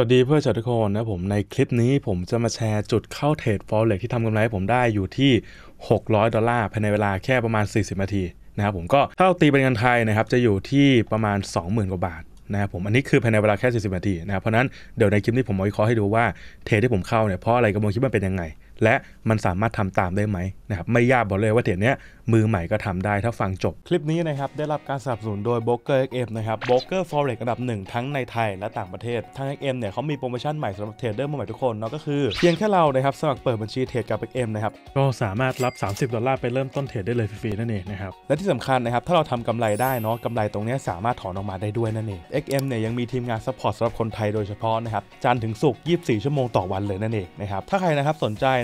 สวัสดีเพื่อนชาวทุกคนนะผมในคลิปนี้ผมจะมาแชร์จุดเข้าเทรดฟอเร็กที่ทำกำไรให้ผมได้อยู่ที่ 600 ดอลลาร์ภายในเวลาแค่ประมาณ 40 นาทีนะครับผมก็ถ้าเราตีเป็นเงินไทยนะครับจะอยู่ที่ประมาณ 20,000 กว่าบาทนะครับผมอันนี้คือภายในเวลาแค่ 40 นาทีนะครับเพราะนั้นเดี๋ยวในคลิปนี้ผมมาวิเคราะห์ให้ดูว่าเทรดที่ผมเข้าเนี่ยเพราะอะไรกระบวนคิดมันเป็นยังไงและมันสามารถทำตามได้ไหมนะครับ ไม่ยากบอกเลยว่าเดี๋ยวนี้มือใหม่ก็ทำได้ถ้าฟังจบ คลิปนี้นะครับ ได้รับการสนับสนุนโดย b r o ก e r XM นะครับโบรกเกอร์ฟอเร็กอันดับหนึ่งทั้งในไทยและต่างประเทศทางเ็ m เนี่ยเขามีโปรโมชั่นใหม่สำหรับเทรดเดอร์มือใหม่ทุกคนเนาะก็คือเพียงแค่เรานะครับ สมัครเปิดบัญชีเทรดกับเ็มนะครับก็สามารถรับ 30ดอลลาร์ไปเริ่มต้นเทรดได้เลยฟรีๆนั่นเองนะครับและที่สำคัญนะครับถ้าเราทำกำไรได้เนาะกำไรตรงนี้สามารถถอนออกมาได้ด้วยนั่นเองเ็กเนี่ยยังมีทีมงานซัพพอร์ตสำหรับคนไทยโดยเฉพาะนะครับจันถึงศุกร์24ชั่วโมงต่อวันเลยนั่นเองนะครับถ้าใครนะครับสนใจ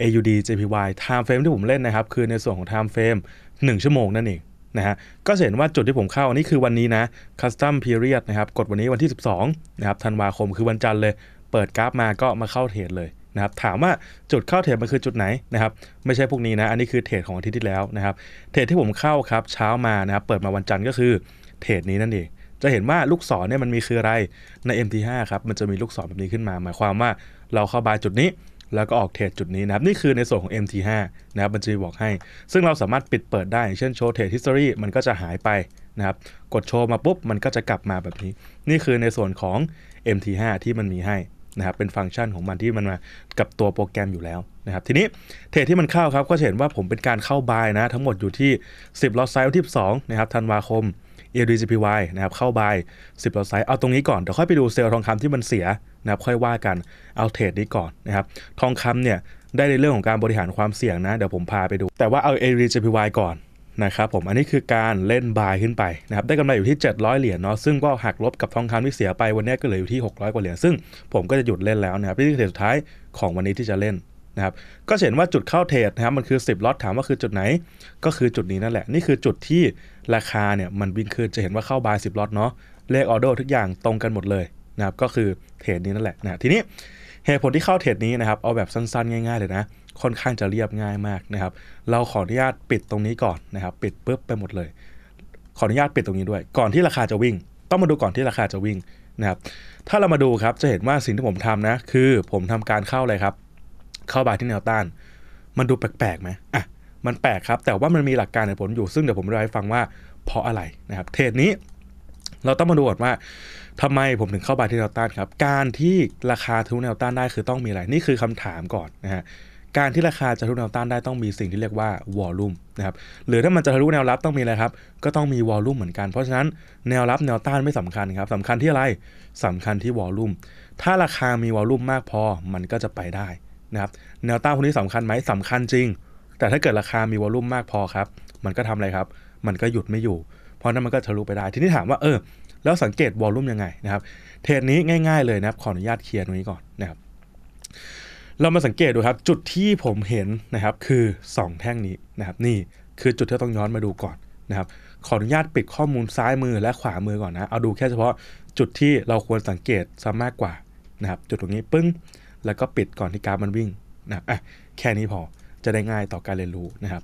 AUD JPY time frame ที่ผมเล่นนะครับ คือในส่วนของ time frame 1ชั่วโมงนั่นเองนะฮะ ก็เห็นว่าจุดที่ผมเข้าอันนี้คือวันนี้นะ custom period นะครับกดวันนี้วันที่ 12นะครับธันวาคมคือวันจันทร์เลย เปิดกราฟมาก็มาเข้าเทรดเลยนะครับถามว่าจุดเข้าเทรดมันคือจุดไหนนะครับไม่ใช่พวกนี้นะ อันนี้คือเทรดของอาทิตย์ที่แล้วนะครับเทรดที่ผมเข้าครับเช้ามานะครับเปิดมาวันจันทร์ก็คือเทรดนี้นั่นเองจะเห็นว่าลูกศรเนี่ยมันมีคืออะไรใน MT5 ครับมันจะมีลูกศรแบบนี้ขึ้นมา หมายความว่าเราเข้าบายจุดนี้แล้วก็ออกเทรดจุดนี้นะครับ นี่คือในส่วนของ MT5 นะครับบัญชีบอกให้ ซึ่งเราสามารถปิดเปิดได้เช่นโชว์เทรดฮิสตอรีมันก็จะหายไปนะครับกดโชว์มาปุ๊บมันก็จะกลับมาแบบนี้ นี่คือในส่วนของ MT5 ที่มันมีให้นะครับเป็นฟังก์ชันของมันที่มันมากับตัวโปรแกรมอยู่แล้วนะครับทีนี้เทรดที่มันเข้าครับ ก็เห็นว่าผมเป็นการเข้าบายนะ ทั้งหมดอยู่ที่ 10ล็อตไซส์ที่2นะครับธันวาคม LDGPY นะครับเข้าบาย10บไซส์เอาตรงนี้ก่อนเดี๋ยวค่อยไปดูเซลล์ทองคำที่มันเสียนะครับค่อยว่ากัน เอาเทรดนี้ก่อนนะครับทองคำเนี่ย ได้ในเรื่องของการบริหารความเสี่ยงนะเดี๋ยวผมพาไปดู แต่ว่าเอา LDGPY ก่อน นะครับผมอันนี้คือการเล่นบายขึ้นไปนะครับได้กำไรอยู่ที่ 700 เหรียญเนาะซึ่งก็หักลบกับทองคำที่เสียไปวันนี้ก็เหลืออยู่ที่ 600 กว่าเหรียญซึ่งผมก็จะหยุดเล่นแล้วนะครับนี่คือเทรดสุดท้ายของวันนี้ที่จะเล่นนะครับก็เห็นว่าจุดเข้าเทรดนะครับมันคือ 10ล็อตถามว่าคือจุดไหน ก็คือจุดนี้นั่นแหละ นี่คือจุดที่ราคาเนี่ยมันวิ่งขึ้นจะเห็นว่าเข้าบาย10ล็อตเนาะเลขออเดอร์ทุกอย่างตรงกันหมดเลยนะครับก็คือเทรดนี้นั่นแหละนะทีนี้เหตุผลที่เข้าเทรดนี้นะครับเอาแบบสั้นๆ ง่ายๆเลยนะค่อนข้างจะเรียบง่ายมากนะครับเราขออนุญาตปิดตรงนี้ก่อนนะครับปิดปุ๊บไปหมดเลย ขออนุญาตปิดตรงนี้ด้วย ก่อนที่ราคาจะวิ่ง ต้องมาดูก่อนที่ราคาจะวิ่งนะครับถ้าเรามาดูครับจะเห็นว่าสิ่งที่ผมทำนะคือผมทำการเข้าเลยครับเข้าบาที่แนวต้าน มันดูแปลกๆไหมอ่ะ มันแปลกครับ แต่ว่ามันมีหลักการในผลอยู่ ซึ่งเดี๋ยวผมจะให้ฟังว่าเพราะอะไรนะครับเทรดนี้ เราต้องมาดูว่า ทำไมผมถึงเข้าบาที่แนวต้านครับ การที่ราคาทะลุแนวต้านได้คือต้องมีอะไร นี่คือคำถามก่อนนะฮะ การที่ราคาจะทะลุแนวต้านได้ต้องมีสิ่งที่เรียกว่าวอลลุ่มนะครับ หรือถ้ามันจะทะลุแนวรับต้องมีอะไรครับ ก็ต้องมีวอลลุ่มเหมือนกัน เพราะฉะนั้นแนวรับแนวต้านไม่สำคัญครับสำคัญที่อะไรสำคัญที่วอลลุ่ม ถ้าราคามีวอลลุ่มมากพอมันก็จะไปได้นะครับแนวต้านพวกนี้สำคัญไหมสำคัญจริง แต่ถ้าเกิดราคามีวอลุ่มมากพอครับ มันก็ทำอะไรครับ มันก็หยุดไม่อยู่เพราะนั้นมันก็ทะลุไปได้ ทีนี้ถามว่าเออแล้วสังเกตวอลุ่มยังไงนะครับเทรดนี้ง่ายๆเลยนะครับ ขออนุญาตเคลียร์ตรงนี้ก่อนนะครับ เรามาสังเกตดูครับ จุดที่ผมเห็นนะครับคือ 2 แท่งนี้นะครับนี่คือจุดที่ต้องย้อนมาดูก่อนนะครับขออนุญาตปิดข้อมูลซ้ายมือ และขวามือก่อนนะเอาดูแค่เฉพาะจุดที่เราควรสังเกตซะมากกว่านะครับ จุดตรงนี้ปึ้งแล้วก็ปิดก่อนที่กราฟมันวิ่งนะ อ่ะ แค่นี้พอ จะได้ง่ายต่อการเรียนรู้นะครับ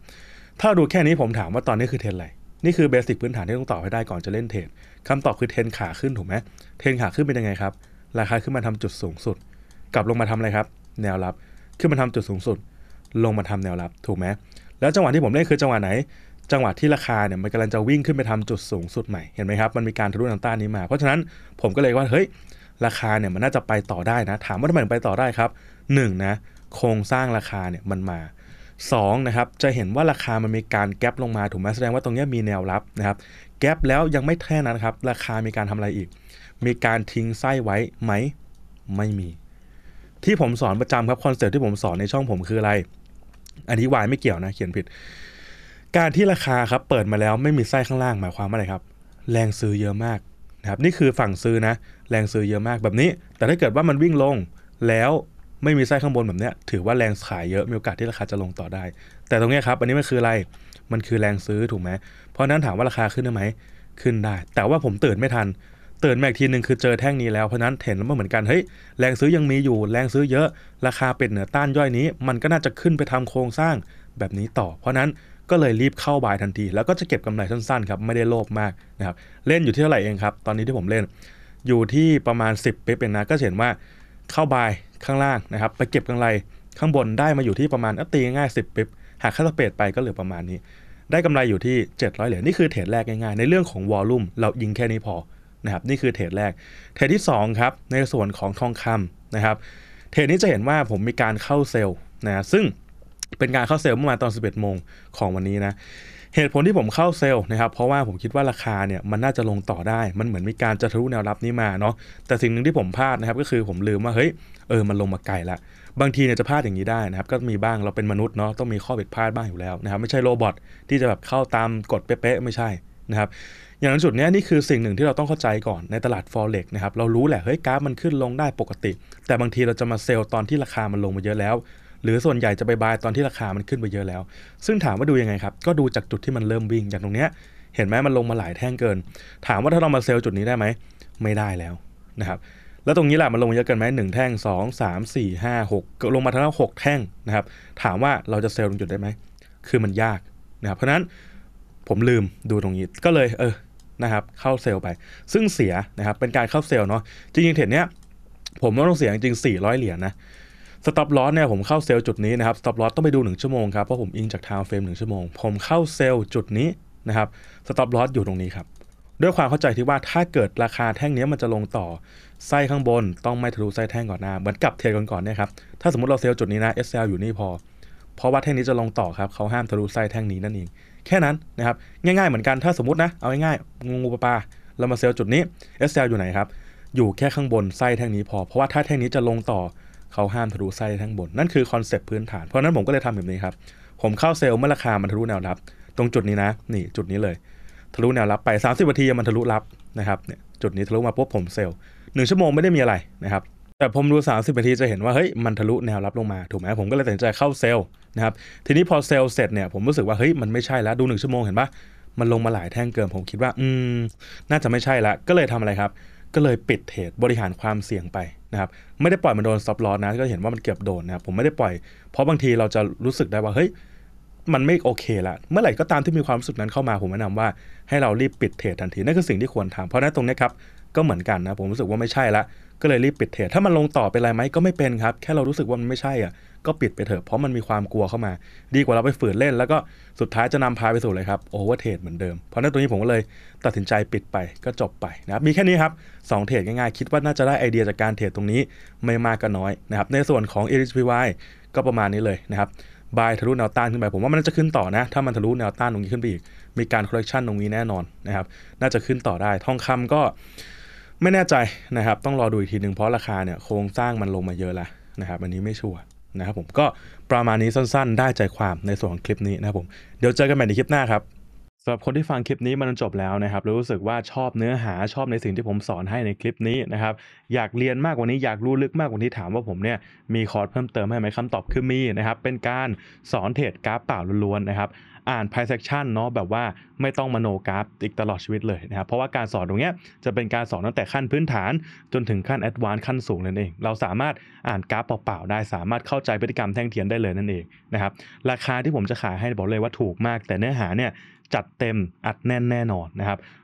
ถ้าดูแค่นี้ผมถามว่าตอนนี้คือเทรนอะไร นี่คือเบสิกพื้นฐานที่ต้องตอบให้ได้ก่อนจะเล่นเทรนคำตอบคือเทรนขาขึ้นถูกไหมเทรนขาขึ้นเป็นยังไงครับ ราคาขึ้นมาทำจุดสูงสุด กลับลงมาทำอะไรครับ แนวรับ ขึ้นมาทำจุดสูงสุด ลงมาทำแนวรับ ถูกไหมแล้วจังหวะที่ผมเล่นคือจังหวะไหน จังหวะที่ราคาเนี่ยมันกำลังจะวิ่งขึ้นไปทำจุดสูงสุดใหม่ เห็นไหมครับ มันมีการทะลุแนวต้านนี้มา เพราะฉะนั้นผมก็เลยว่าเฮ้ยราคาเนี่ยมันน่าจะไปต่อได้นะ ถามว่าทำไมถึงไปต่อได้ครับ 1. นนะโครงสร้างราคาเนี่ยมันมา 2 นะครับ จะเห็นว่าราคามันมีการแกลบลงมาถูกไหมแสดงว่าตรงนี้มีแนวรับ นะครับ แกลบแล้วยังไม่แท่นั้นครับ ราคามีการทำอะไรอีก มีการทิ้งไส้ไว้ไหม ไม่มี ที่ผมสอนประจำครับคอนเซ็ปที่ผมสอนในช่องผมคืออะไร อันนี้วายไม่เกี่ยวนะเขียนผิด การที่ราคาครับเปิดมาแล้วไม่มีไส้ข้างล่างหมายความว่าอะไรครับ แรงซื้อเยอะมากนะครับนี่คือฝั่งซื้อนะ แรงซื้อเยอะมากแบบนี้ แต่ถ้าเกิดว่ามันวิ่งลงแล้วไม่มีไส้ข้างบนแบบนี้ถือว่าแรงขายเยอะมีโอกาสที่ราคาจะลงต่อได้ แต่ตรงนี้ครับ อันนี้มันคืออะไรมันคือแรงซื้อถูกไหมเพราะนั้นถามว่าราคาขึ้นได้ไหมขึ้นได้ แต่ว่าผมตื่นไม่ทันตื่นแมากทีหนึ่งคือเจอแท่งนี้แล้วเพราะนั้นเห็นแล้วเหมือนกันเฮ้ยแรงซื้อยังมีอยู่แรงซื้อเยอะ ราคาเป็นเหนือต้านย่อยนี้ มันก็น่าจะขึ้นไปทำโครงสร้างแบบนี้ต่อ เพราะนั้นก็เลยรีบเข้าบายทันที แล้วก็จะเก็บกำไรสั้นๆครับไม่ได้โลภมากนะครับเล่นอยู่ที่เท่าไหร่เองครับตอนนี้ที่ผมเล่นอยู่ที่ประมาณ 10ป๊ะเองนะก็เห็นว่าเข้าบายข้างล่างนะครับ ไปเก็บกำไรข้างบนได้มาอยู่ที่ประมาณตีง่าย 10ปิ๊บหากค่าสเปดไปก็เหลือประมาณนี้ได้กำไรอยู่ที่700เหรียญนี่คือเทรดแรกง่ายๆ ในเรื่องของวอลลุ่มเรายิงแค่นี้พอนะครับนี่คือเทรดแรกเทรดที่2ครับในส่วนของทองคำนะครับเทรดนี้จะเห็นว่าผมมีการเข้าเซลล์นะซึ่งเป็นการเข้าเซลล์เมื่อวานตอน 11โมงของวันนี้นะเหตุผลที่ผมเข้าเซลล์นะครับเพราะว่าผมคิดว่าราคาเนี่ยมันน่าจะลงต่อได้มันเหมือนมีการจะทะลุแนวรับนี้มาเนาะ แต่สิ่งหนึ่งที่ผมพลาดนะครับก็คือผมลืมว่าเฮ้ยเออมันลงมาไกลละบางทีเนี่ยจะพลาดอย่างนี้ได้นะครับก็มีบ้างเราเป็นมนุษย์เนาะต้องมีข้อผิดพลาดบ้างอยู่แล้วนะครับไม่ใช่โรบอทที่จะแบบเข้าตามกฎเป๊ะๆไม่ใช่นะครับอย่างนั้นจุดนี้นี่คือสิ่งหนึ่งที่เราต้องเข้าใจก่อนในตลาด forex นะครับเรารู้แหละเฮ้ยกราฟมันขึ้นลงได้ปกติ แต่บางทีเราจะมาเซลล์ตอนที่ราคามันลงมาเยอะแล้วหรือส่วนใหญ่จะไปบายตอนที่ราคามันขึ้นไปเยอะแล้ว ซึ่งถามว่าดูยังไงครับ ก็ดูจากจุดที่มันเริ่มวิ่งอย่างตรงเนี้ยเห็นไหมมันลงมาหลายแท่งเกิน ถามว่าถ้าเรามาเซลล์จุดนี้ได้ไหม ไม่ได้แล้วนะครับ แล้วตรงนี้แหละมันลงเยอะเกินไหมหนึ่งแท่งสองสามสี่ห้าหกลงมาทั้งหกแท่งนะครับ ถามว่าเราจะเซลล์ตรงจุดได้ไหม คือมันยากนะครับเพราะนั้นผมลืมดูตรงนี้ ก็เลยเออ นะครับเข้าเซลล์ไป ซึ่งเสียนะครับ เป็นการเข้าเซลล์เนาะ จริงๆเทรดเนี้ยผมว่าต้องเสียจริงๆ400 เหรียญนะสต็อปลอสเนี่ยผมเข้าเซลล์จุดนี้นะครับสต็อปลอสต้องไปดู 1 ชั่วโมงครับเพราะผมอิงจากทา์เฟรมหนึ่งชั่วโมง ผมเข้าเซลล์จุดนี้นะครับสต็อปลอสอยู่ตรงนี้ครับด้วยความเข้าใจที่ว่าถ้าเกิดราคาแท่งนี้มันจะลงต่อ ไส้ข้างบนต้องไม่ทะลุไส้แท่งก่อนหน้า เหมือนกับเทรดก่อนๆเนี่ยครับ ถ้าสมมติเราเซลล์จุดนี้นะเเอสซลอยู่นี่พอ เพราะว่าแท่งนี้จะลงต่อครับเขาห้ามทะลุไส้แท่งนี้นั่นเองแค่นั้นนะครับง่ายๆเหมือนกันถ้าสมมตินะ เอาง่ายๆงูปลาเรามาเซลล์จุดนี้ซลอยู่ไหนครับอยู่แค่ข้างบนไส้แท่งนี้พอ เพราะว่าถ้าแท่งนี้จะลงต่อเขาห้ามทะลุไส้ทั้งบนนั่นคือคอนเซปต์พื้นฐานเพราะนั้นผมก็เลยทำแบบนี้ครับ ผมเข้าเซลล์เมื่อราคามันทะลุแนวรับ ตรงจุดนี้นะนี่จุดนี้เลยทะลุแนวรับไป 30นาทีมันทะลุรับนะครับเนี่ยจุดนี้ทะลุมาปุ๊บผมเซลล์หนึ่งชั่วโมงไม่ได้มีอะไรนะครับแต่ผมดู30นาทีจะเห็นว่าเฮ้ยมันทะลุแนวรับลงมา ถูกไหมผมก็เลยตัดใจเข้าเซลล์นะครับทีนี้พอเซลล์เสร็จเนี่ยผมรู้สึกว่าเฮ้ยมันไม่ใช่แล้วดูหนึ่งชั่วโมงเห็นปะมันลงมาหลายแท่งเกินผมคิดว่าอืมน่าจะไม่ใช่ละก็เลยทำอะไรครับ ก็เลยปิดเทรดบริหารความเสี่ยงไปนะครับไม่ได้ปล่อยมันโดนซับลอนะก็เห็นว่ามันเกือบโดนนะครับผมไม่ได้ปล่อยเพราะบางทีเราจะรู้สึกได้ว่าเฮ้ยมันไม่โอเคละเมื่อไหร่ก็ตามที่มีความรู้สึกนั้นเข้ามาผมแนะนำว่าให้เรารีบปิดเทรดทันทีนั่นคือสิ่งที่ควรทำเพราะนั้นตรงนี้ครับก็เหมือนกันนะผมรู้สึกว่าไม่ใช่ละก็เลยรีบปิดเทรดถ้ามันลงต่อเป็นไรไหมก็ไม่เป็นครับแค่เรารู้สึกว่ามันไม่ใช่อ่ะก็ปิดไปเถอะ เพราะมันมีความกลัวเข้ามา ดีกว่าเราไปฝืนเล่น แล้วก็สุดท้ายจะนำพาไปสู่เลยครับ โอเวอร์เทรดเหมือนเดิม เพราะนั้นตรงนี้ผมก็เลยตัดสินใจปิดไปก็จบไปนะครับมีแค่นี้ครับสองเทรดง่ายๆ คิดว่าน่าจะได้ไอเดียจากการเทรดตรงนี้ไม่มากก็น้อยนะครับในส่วนของ e r i s p y ก็ประมาณนี้เลยนะครับบายทะลุแนวต้านขึ้นไปผมว่ามันจะขึ้นต่อนะ ถ้ามันทะลุแนวต้านตรงนี้ขึ้นไปอีกมีการคอลเลกชันตรงนี้แน่นอนนะครับน่าจะขึ้นต่อได้ทองคำก็ไม่แน่ใจนะครับต้องรอดูอีกทีหนึ่งเพราะราคาเนี่ยโครงสร้างมันลงมาเยอะแล้วนะครับอันนี้ไม่ชัวร์นะครับผมก็ประมาณนี้สั้นๆ ได้ใจความในส่วนของคลิปนี้นะครับผมเดี๋ยวเจอกันใหม่ในคลิปหน้าครับสำหรับคนที่ฟังคลิปนี้มันจบแล้วนะครับรู้สึกว่าชอบเนื้อหาชอบในสิ่งที่ผมสอนให้ในคลิปนี้นะครับ อยากเรียนมากกว่านี้อยากรู้ลึกมากกว่านี้ถามว่าผมเนี่ยมีคอร์สเพิ่มเติมให้ไหมคำตอบคือมีนะครับเป็นการสอนเทรดกราฟเปล่าล้วนๆนะครับอ่าน p พ i เ e action เนาะแบบว่าไม่ต้องมโนกราฟอีกตลอดชีวิตเลยนะครับเพราะว่าการสอนตรงนี้จะเป็นการสอนตั้งแต่ขั้นพื้นฐานจนถึงขั้นแอดวานซ์ขั้นสูงนั่นเอง เราสามารถอ่านกราฟเปล่า ๆ ได้สามารถเข้าใจพฤติกรรมแท่งเทียนได้เลยนั่นเองนะครับราคาที่ผมจะขายให้บอกเลยว่าถูกมาก แต่เนื้อหาเนี่ยจัดเต็มอัดแน่นแน่นอนนะครับ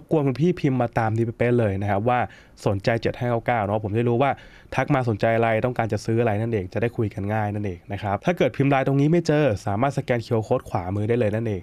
บกวนคุณพี่พิมพ์มาตามที่เป๊ะเลยนะครับว่าสนใจ7599เนาะผมได้รู้ว่า ทักมาสนใจอะไรต้องการจะซื้ออะไรนั่นเองจะได้คุยกันง่ายนั่นเองนะครับ ถ้าเกิดพิมพ์ลายตรงนี้ไม่เจอสามารถสแกนเคอร์โค้ดขวามือได้เลยนั่นเอง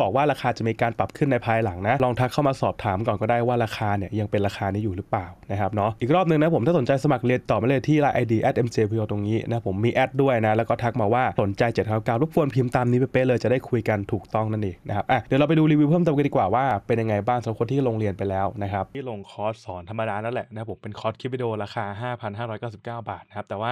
บอกว่าราคาจะมีการปรับขึ้นในภายหลังนะ ลองทักเข้ามาสอบถามก่อนก็ได้ว่าราคาเนี่ย ยังเป็นราคานี้อยู่หรือเปล่านะครับเนาะอีกรอบนึงนะผมถ้าสนใจสมัครเรียนต่อมาเลยที่ไไลน์อดแอดเอ็มเจพีโอตรงนี้นะผมมีแอดด้วยนะ แล้วก็ทักมาว่าสนใจเจ็ดเก้ารบกวนพิมพ์ตามนี้ไปเป๊ะเลยจะได้คุยกันถูกต้องนั่นเองนะครับอ่ะเดี๋ยวเราไปดูรีวิวเพิ่มเติมกันดีกว่าว่าเป็นยังไงบ้างสำหรับคนที่ลงเรียนไปแล้วนะครับที่ลงคอร์สสอนธรรมดานั่นแหละนะผมเป็นคอร์สคลิปวิดีโอราคา5,599 บาทนะครับแต่ว่า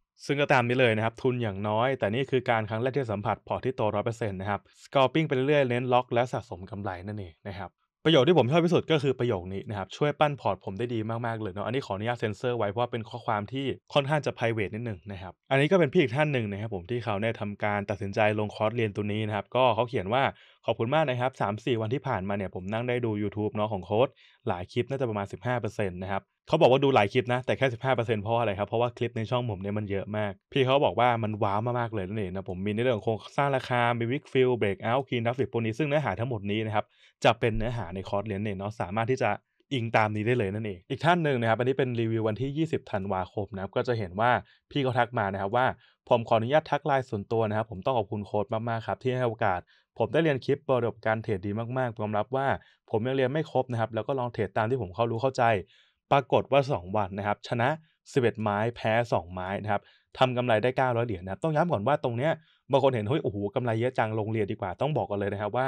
ซึ่งก็ตามนี้เลยนะครับ ทุนอย่างน้อยแต่นี่คือการครั้งแรกที่สัมผัสพอที่โตร้อยเปอร์เซ็นต์นะครับสกอร์ปิ้งไปเรื่อยเน้นล็อกและสะสมกำไรนั่นเองนะครับประโยชน์ที่ผมชอบที่สุดก็คือประโยคนี้นะครับช่วยปั้นพอร์ตผมได้ดีมากๆเลยเนาะอันนี้ขออนุญาตเซ็นเซอร์ไว้ เพราะเป็นข้อความที่ค่อนข้างจะไพรเวทนิดหนึ่งนะครับอันนี้ก็เป็นพี่อีกท่านหนึ่งนะครับผมที่เขาเนี่ยทำการตัดสินใจลงคอร์สเรียนตัวนี้นะครับก็เขาเขียนว่าขอบคุณมากนะครับ 3-4 วันที่ผ่านมาเนี่ยผมนั่งได้ดู YouTube เนาะของโค้ดหลายคลิปน่าจะประมาณ 15%นะครับเขาบอกว่าดูหลายคลิปนะ แต่แค่ 15%เพราะอะไรครับ เพราะว่าคลิปในช่องผมเนี่ยมันเยอะมาก พี่เขาบอกว่ามันว้าวมากๆเลยนั่นเองนะผมมีในเรื่องของโครงสร้างราคามีวิกฟิลเบรกเอาท์คีนดัฟฟิตโปนี้ ซึ่งเนื้อหาทั้งหมดนี้นะครับจะเป็นเนื้อหาในคอร์สเรียนเนี่ยเนาะสามารถที่จะอิงตามนี้ได้เลยนั่นเองอีกท่านหนึ่งนะครับอันนี้เป็นรีวิววันที่ 20ธันวาคมนะครับก็จะเห็นว่าพี่เขาทักมานะครับว่าผมขออนุญาตทักไลน์ส่วนตัวนะครับผมต้องขอบคุณโค้ดมาก ๆ ครับที่ให้โอกาส ผมได้เรียนคลิปประสบการเทรดดีมากๆยอมรับว่า ผมยังเรียนไม่ครบนะครับแล้วก็ลองเทรดตามที่ผมเข้ารู้เข้าใจ ปรากฏว่า 2 วันนะครับชนะ11ไม้แพ้ 2 ไม้นะครับทำกำไรได้ 900เหรียญนะครับต้องย้ำก่อนว่าตรงเนี้ยบางคนเห็นเฮ้ยโอ้โหกำไรเยอะจัง ลงเรียนดีกว่าต้องบอกกันเลยนะครับว่า